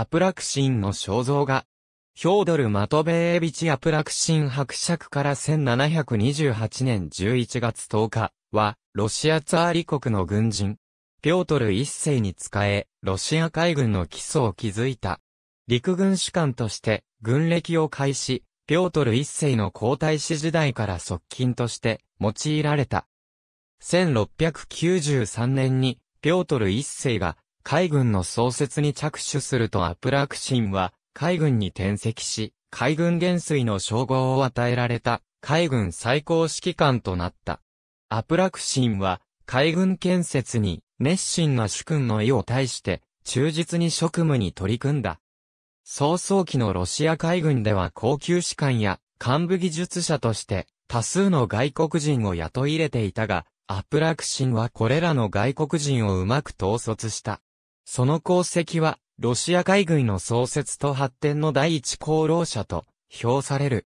アプラクシンの肖像画。ヒョードル・マトベーエビチ・アプラクシン伯爵から1728年11月10日は、ロシアツアーリ国の軍人。ピョートル一世に仕え、ロシア海軍の基礎を築いた。陸軍士官として、軍歴を開始、ピョートル一世の皇太子時代から側近として、用いられた。1693年に、ピョートル一世が、海軍の創設に着手するとアプラクシンは、海軍に転籍し、海軍元帥の称号を与えられた、海軍最高指揮官となった。アプラクシンは、海軍建設に、熱心な主君の意を対して、忠実に職務に取り組んだ。早々期のロシア海軍では高級士官や幹部技術者として多数の外国人を雇い入れていたが、アプラクシンはこれらの外国人をうまく統率した。その功績は、ロシア海軍の創設と発展の第一功労者と、評される。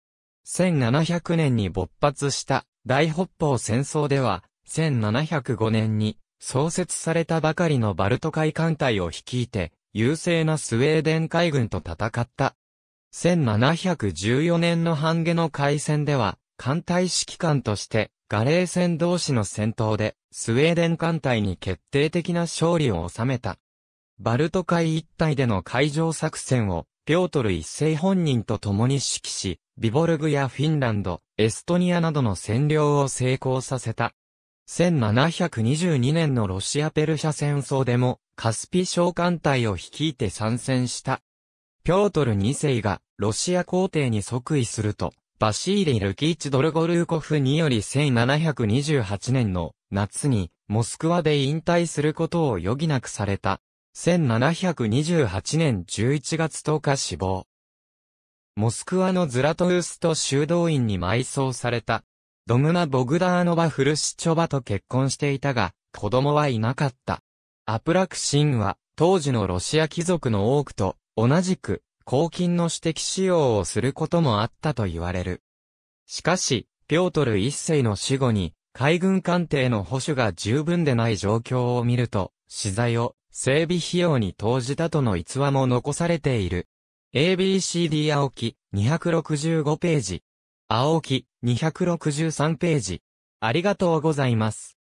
1700年に勃発した大北方戦争では、1705年に創設されたばかりのバルト海艦隊を率いて、優勢なスウェーデン海軍と戦った。1714年の半下の海戦では、艦隊指揮官として、ガレー戦同士の戦闘で、スウェーデン艦隊に決定的な勝利を収めた。バルト海一帯での海上作戦を、ピョートル一世本人と共に指揮し、ビボルグやフィンランド、エストニアなどの占領を成功させた。1722年のロシア・ペルシャ戦争でも、カスピ将艦隊を率いて参戦した。ピョートル二世が、ロシア皇帝に即位すると、バシーリ・ルキーチ・ドルゴルーコフにより1728年の夏に、モスクワで引退することを余儀なくされた。1728年11月10日死亡。モスクワのズラトゥースト修道院に埋葬された。ドムナ・ボグダーノバ・フルシチョバと結婚していたが、子供はいなかった。アプラクシンは、当時のロシア貴族の多くと、同じく、公金の私的使用をすることもあったと言われる。しかし、ピョートル一世の死後に、海軍艦艇の保守が十分でない状況を見ると、資材を整備費用に投じたとの逸話も残されている。ABCD 青木、265ページ。青木、263ページ。ありがとうございます。